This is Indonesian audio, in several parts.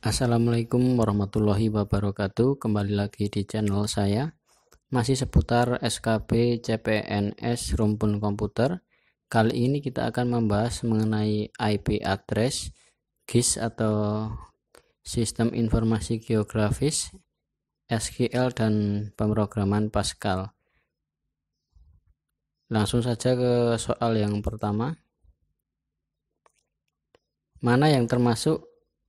Assalamualaikum warahmatullahi wabarakatuh. Kembali lagi di channel saya. Masih seputar SKP CPNS Rumpun Komputer. Kali ini kita akan membahas mengenai IP address GIS atau Sistem Informasi Geografis SQL dan pemrograman Pascal. Langsung saja ke soal yang pertama. Mana yang termasuk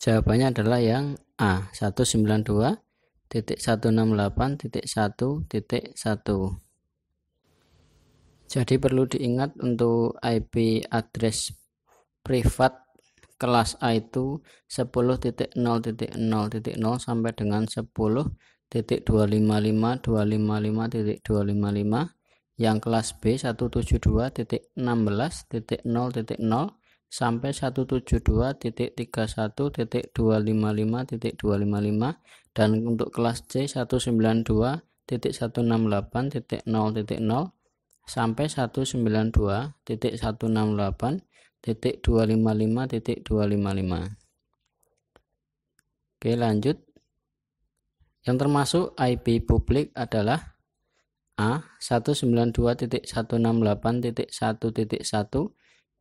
Jawabannya adalah yang A 192.168.1.1. Jadi perlu diingat untuk IP address privat kelas A itu 10.0.0.0 sampai dengan 10.255.255.255 yang kelas B 172.16.0.0 sampai 172.31.255.255 dan untuk kelas C 192.168.0.0 sampai 192.168.255.255. Oke, lanjut. Yang termasuk IP publik adalah A 192.168.1.1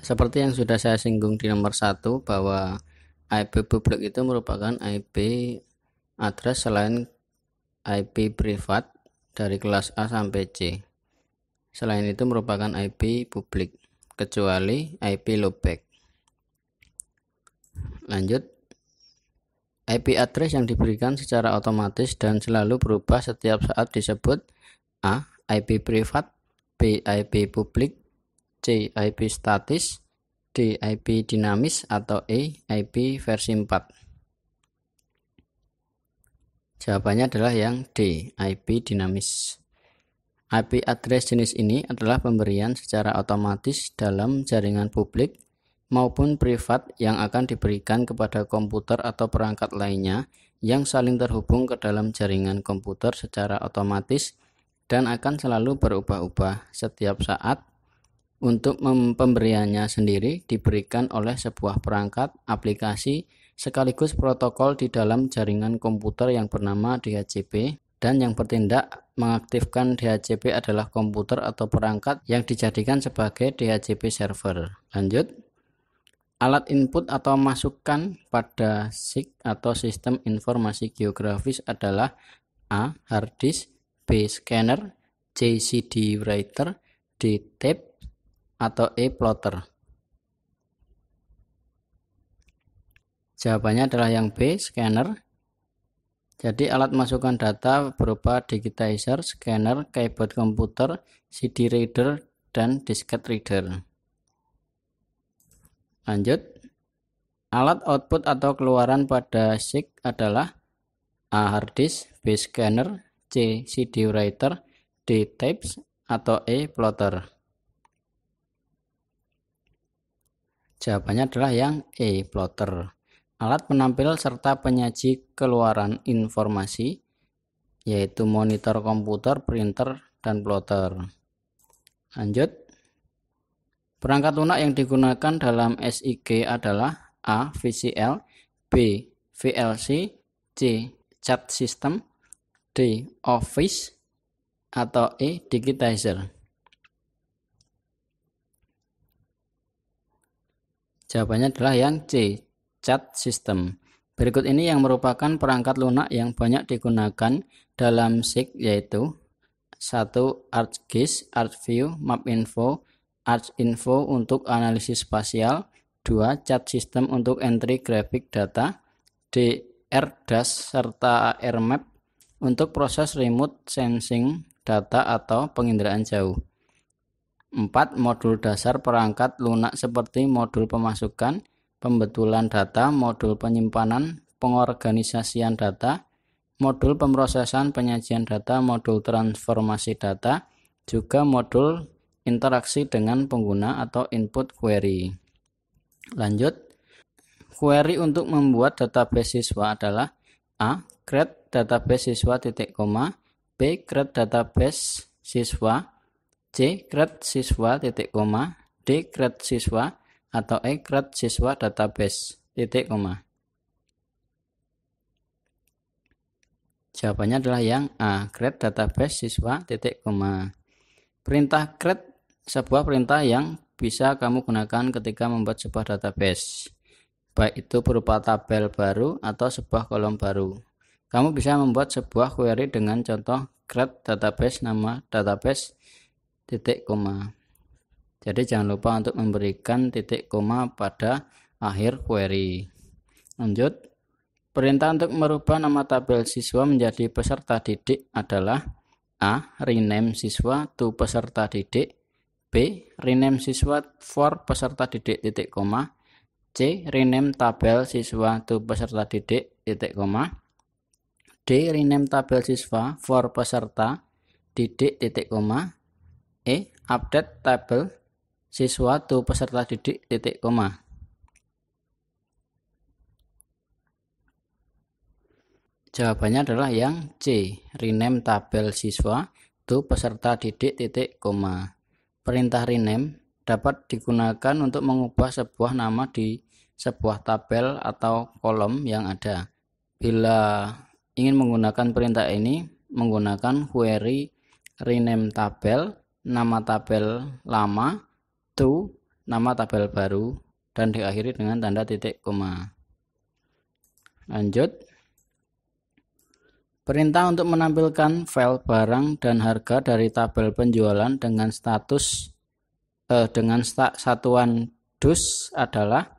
seperti yang sudah saya singgung di nomor satu bahwa IP publik itu merupakan IP address selain IP privat dari kelas A sampai C. Selain itu merupakan IP publik kecuali IP loopback. Lanjut IP address yang diberikan secara otomatis dan selalu berubah setiap saat disebut A. IP privat B. IP publik C. IP statis D. IP dinamis atau E. IP versi 4 Jawabannya adalah yang D. IP dinamis IP address jenis ini adalah pemberian secara otomatis dalam jaringan publik maupun privat yang akan diberikan kepada komputer atau perangkat lainnya yang saling terhubung ke dalam jaringan komputer secara otomatis dan akan selalu berubah-ubah setiap saat untuk pemberiannya sendiri diberikan oleh sebuah perangkat, aplikasi, sekaligus protokol di dalam jaringan komputer yang bernama DHCP dan yang bertindak mengaktifkan DHCP adalah komputer atau perangkat yang dijadikan sebagai DHCP server. Lanjut. Alat input atau masukan pada SIG atau sistem informasi geografis adalah A. Hard disk B. Scanner C. CD writer D. Tape atau E plotter? Jawabannya adalah yang B, scanner. Jadi alat masukan data berupa digitizer, scanner, keyboard komputer, CD reader, dan disket reader. Lanjut. Alat output atau keluaran pada SIG adalah A. Hard disk, B. Scanner, C. CD writer, D. Tapes, atau E. Plotter. Jawabannya adalah yang E, plotter. Alat penampil serta penyaji keluaran informasi yaitu monitor komputer, printer, dan plotter. Lanjut. Perangkat lunak yang digunakan dalam SIG adalah A. VCL B. VLC C. Chat System D. Office atau E. Digitizer Jawabannya adalah yang C, Chat system. Berikut ini yang merupakan perangkat lunak yang banyak digunakan dalam SIG yaitu 1. ArcGIS, ArcView, MapInfo, ArcInfo untuk analisis spasial, 2. Chat system untuk entry grafik data, D. RDAS serta AirMap untuk proses remote sensing data atau penginderaan jauh. 4. Modul dasar perangkat lunak seperti modul pemasukan, pembetulan data, modul penyimpanan, pengorganisasian data, modul pemrosesan penyajian data, modul transformasi data, juga modul interaksi dengan pengguna atau input query. Lanjut, query untuk membuat database siswa adalah A. Create database siswa titik koma B. Create database siswa C. Kret siswa titik koma D. Kret siswa atau E. Kret siswa database titik koma Jawabannya adalah yang A. create database siswa titik koma Perintah create sebuah perintah yang bisa kamu gunakan ketika membuat sebuah database baik itu berupa tabel baru atau sebuah kolom baru. Kamu bisa membuat sebuah query dengan contoh create database nama database titik koma. Jadi jangan lupa untuk memberikan titik koma pada akhir query. Lanjut. Perintah untuk merubah nama tabel siswa menjadi peserta didik adalah A. Rename siswa to peserta didik B. Rename siswa for peserta didik titik koma C. Rename tabel siswa to peserta didik titik koma D. Rename tabel siswa for peserta didik titik koma E. Update tabel siswa to peserta didik titik koma. Jawabannya adalah yang C. Rename tabel siswa to peserta didik titik koma. Perintah rename dapat digunakan untuk mengubah sebuah nama di sebuah tabel atau kolom yang ada. Bila ingin menggunakan perintah ini, menggunakan query rename tabel nama tabel lama, to nama tabel baru, dan diakhiri dengan tanda titik koma. Lanjut. Perintah untuk menampilkan file barang dan harga dari tabel penjualan dengan status eh, dengan satuan dus adalah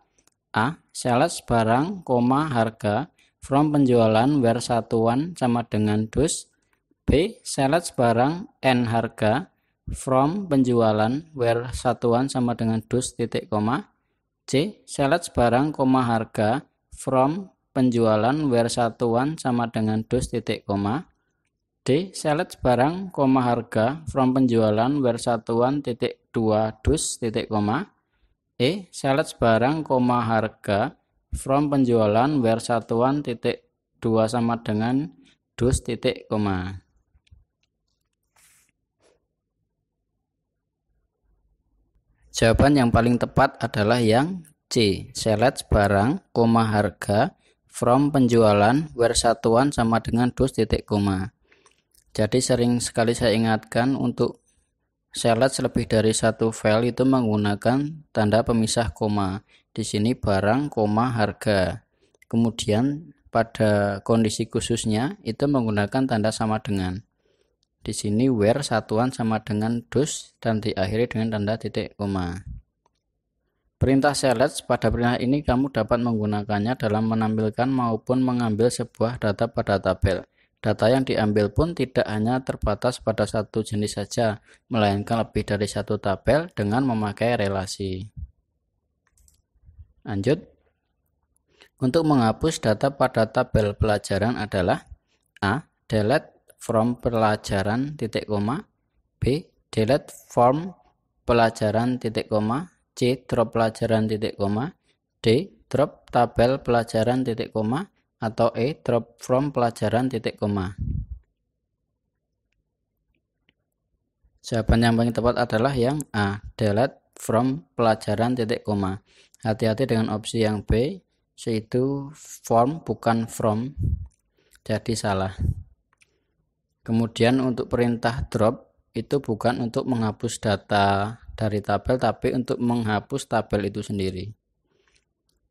A. Sales barang, koma harga from penjualan where satuan sama dengan dus. B. Sales barang n harga from penjualan where satuan sama dengan dus titik koma C select barang koma harga from penjualan where satuan sama dengan dus titik koma D select barang koma harga from penjualan where satuan titik dua dus titik koma E select barang koma harga from penjualan where satuan titik dua sama dengan dus titik koma Jawaban yang paling tepat adalah yang C. Select barang, koma harga from penjualan where satuan sama dengan dos titik koma. Jadi sering sekali saya ingatkan untuk select lebih dari satu file itu menggunakan tanda pemisah koma. Di sini barang, koma harga. Kemudian pada kondisi khususnya itu menggunakan tanda sama dengan. Di sini where satuan sama dengan dus dan diakhiri dengan tanda titik koma. Perintah select pada perintah ini kamu dapat menggunakannya dalam menampilkan maupun mengambil sebuah data pada tabel. Data yang diambil pun tidak hanya terbatas pada satu jenis saja, melainkan lebih dari satu tabel dengan memakai relasi. Lanjut. Untuk menghapus data pada tabel pelajaran adalah A. Delete from pelajaran titik koma B delete form pelajaran titik koma C drop pelajaran titik koma D drop tabel pelajaran titik koma atau E drop from pelajaran titik koma Jawaban yang paling tepat adalah yang A delete from pelajaran titik koma hati-hati dengan opsi yang B yaitu form bukan from jadi salah Kemudian untuk perintah drop itu bukan untuk menghapus data dari tabel tapi untuk menghapus tabel itu sendiri.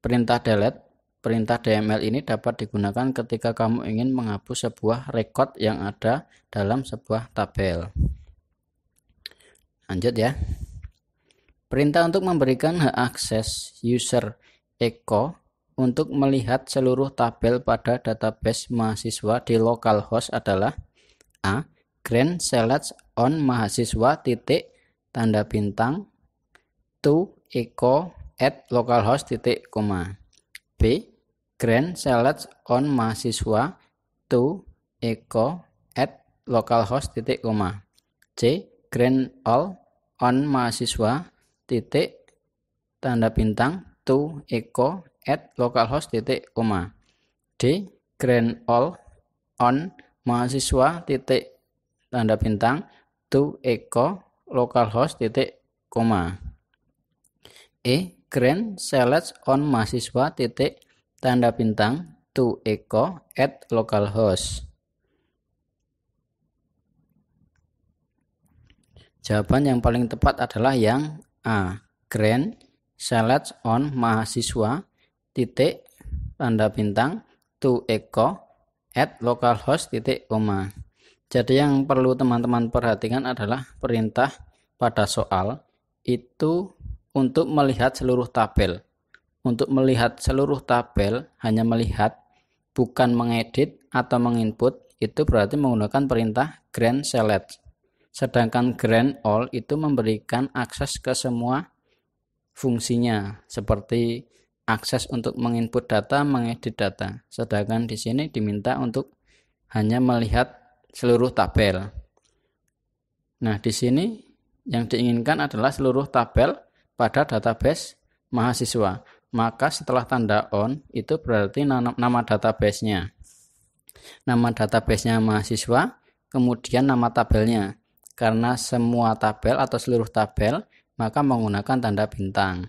Perintah delete, perintah DML ini dapat digunakan ketika kamu ingin menghapus sebuah record yang ada dalam sebuah tabel. Lanjut ya. Perintah untuk memberikan hak akses user Eko untuk melihat seluruh tabel pada database mahasiswa di localhost adalah A. Grand Select on mahasiswa titik tanda bintang to eco at localhost titik koma. B. Grand Select on mahasiswa to eco at localhost titik koma. C. Grand all on mahasiswa titik tanda bintang to eco at localhost titik koma. D. Grand all on mahasiswa titik tanda bintang to eco localhost titik koma e grand select on mahasiswa titik tanda bintang to eco at localhost Jawaban yang paling tepat adalah yang A. grand select on mahasiswa titik tanda bintang to eco at localhost titik koma. Jadi yang perlu teman-teman perhatikan adalah perintah pada soal itu untuk melihat seluruh tabel. Untuk melihat seluruh tabel hanya melihat bukan mengedit atau menginput itu berarti menggunakan perintah grand select. Sedangkan grand all itu memberikan akses ke semua fungsinya seperti akses untuk menginput data, mengedit data. Sedangkan di sini diminta untuk hanya melihat seluruh tabel. Nah, di sini yang diinginkan adalah seluruh tabel pada database mahasiswa. Maka setelah tanda on itu berarti nama database-nya. Nama database-nya mahasiswa, kemudian nama tabelnya. Karena semua tabel atau seluruh tabel maka menggunakan tanda bintang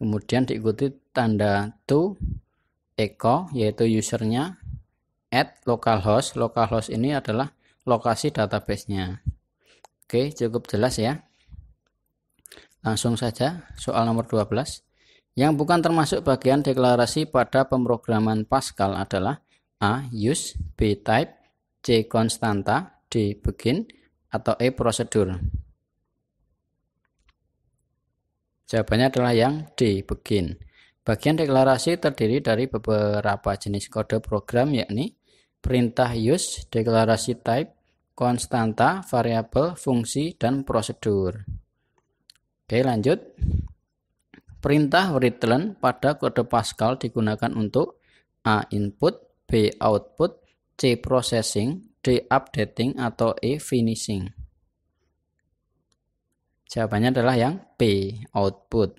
kemudian diikuti tanda to echo yaitu usernya at localhost localhost ini adalah lokasi database nya oke cukup jelas ya langsung saja soal nomor 12 yang bukan termasuk bagian deklarasi pada pemrograman Pascal adalah A. Use B. Type C. Konstanta D. Begin atau E. Prosedur Jawabannya adalah yang D, begin. Bagian deklarasi terdiri dari beberapa jenis kode program yakni perintah use, deklarasi type, konstanta, variabel, fungsi, dan prosedur. Oke, lanjut. Perintah return pada kode Pascal digunakan untuk A input, B output, C processing, D updating atau E finishing. Jawabannya adalah yang P, output.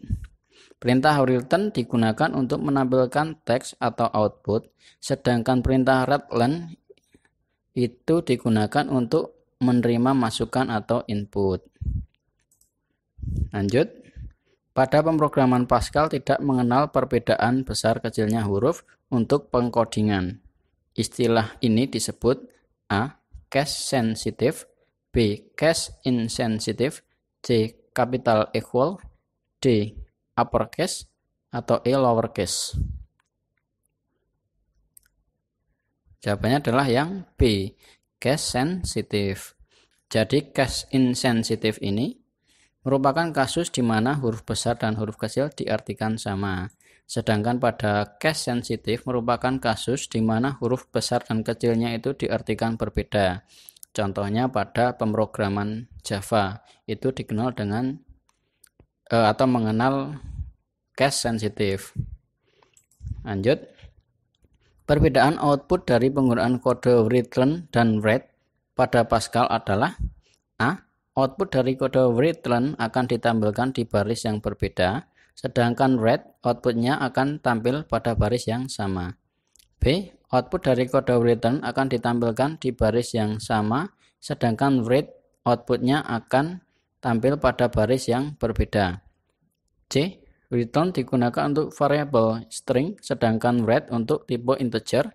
Perintah return digunakan untuk menampilkan teks atau output, sedangkan perintah readline itu digunakan untuk menerima masukan atau input. Lanjut. Pada pemrograman Pascal tidak mengenal perbedaan besar kecilnya huruf untuk pengkodingan. Istilah ini disebut A. Cache sensitive B. Cache insensitive C capital equal D uppercase atau E lowercase. Jawabannya adalah yang B, Case sensitive. Jadi case insensitive ini merupakan kasus di mana huruf besar dan huruf kecil diartikan sama. Sedangkan pada case sensitive merupakan kasus di mana huruf besar dan kecilnya itu diartikan berbeda. Contohnya pada pemrograman Java itu dikenal dengan uh, atau mengenal cache sensitive. Lanjut. Perbedaan output dari penggunaan kode return dan read pada Pascal adalah A. Output dari kode return akan ditampilkan di baris yang berbeda, sedangkan read outputnya akan tampil pada baris yang sama. B output dari kode return akan ditampilkan di baris yang sama, sedangkan read outputnya akan tampil pada baris yang berbeda. C. Return digunakan untuk variable string, sedangkan read untuk tipe integer.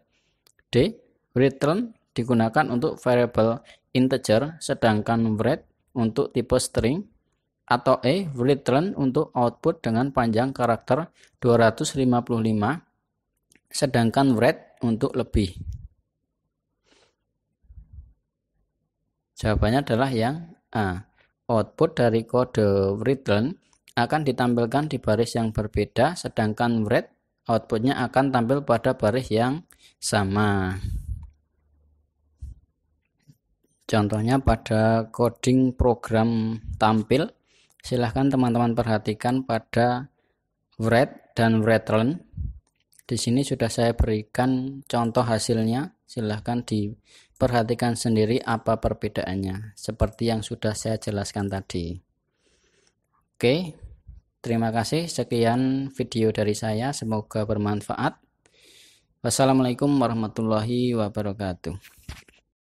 D. Return digunakan untuk variable integer, sedangkan read untuk tipe string. Atau E. Return untuk output dengan panjang karakter 255 sedangkan red untuk lebih. Jawabannya adalah yang A. Output dari kode return akan ditampilkan di baris yang berbeda, sedangkan red outputnya akan tampil pada baris yang sama. Contohnya pada coding program tampil, silahkan teman-teman perhatikan pada red dan return di sini sudah saya berikan contoh hasilnya. Silahkan diperhatikan sendiri apa perbedaannya, seperti yang sudah saya jelaskan tadi. Oke, terima kasih. Sekian video dari saya. Semoga bermanfaat. Wassalamualaikum warahmatullahi wabarakatuh.